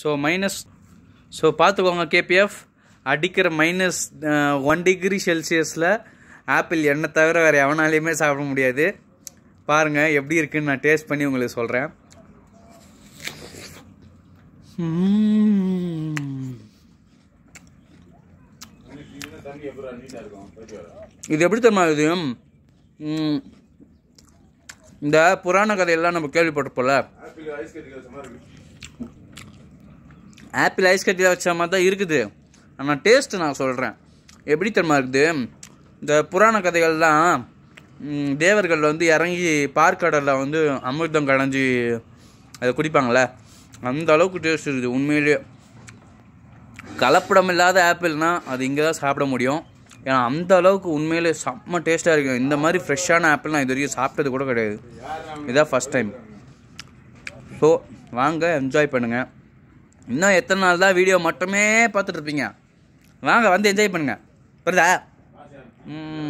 so minus so பார்த்துக்கோங்க KPF அடிக்கிற minus one degree செல்சியஸில் ஆப்பிள் எண்ணெய் தவிர வேறு எவனாலையுமே சாப்பிட முடியாது பாருங்கள் எப்படி இருக்குன்னு நான் டேஸ்ட் பண்ணி உங்களுக்கு சொல்கிறேன் இது எப்படி தெரியுமா இது இந்த புராண கதையெல்லாம் நம்ம கேள்விப்பட்டிருப்போம்ல ஆப்பிள் ஐஸ் வச்ச மாதிரி தான் இருக்குது ஆனால் டேஸ்ட்டு நான் சொல்கிறேன் எப்படி தெரியுமா இருக்குது இந்த புராண கதைகள்லாம் தேவர்கள் வந்து இறங்கி பார்க்கடலில் வந்து அமிர்தம் கடைஞ்சி அதை குடிப்பாங்களே அந்த அளவுக்கு டேஸ்ட் இருக்குது உண்மையிலேயே கலப்படம் இல்லாத ஆப்பிள்னால் அது இங்கே தான் சாப்பிட முடியும் ஏன்னா அந்த அளவுக்கு உண்மையிலே செம்ம டேஸ்ட்டாக இருக்கும் இந்த மாதிரி ஃப்ரெஷ்ஷான ஆப்பிள் நான் இது வரைக்கும் சாப்பிட்டது கூட கிடையாது இதான் ஃபஸ்ட் டைம் ஸோ வாங்க என்ஜாய் பண்ணுங்கள் இன்னும் எத்தனை நாள் தான் வீடியோ மட்டுமே பார்த்துட்ருப்பீங்க வாங்க வந்து என்ஜாய் பண்ணுங்கள் புரியுதா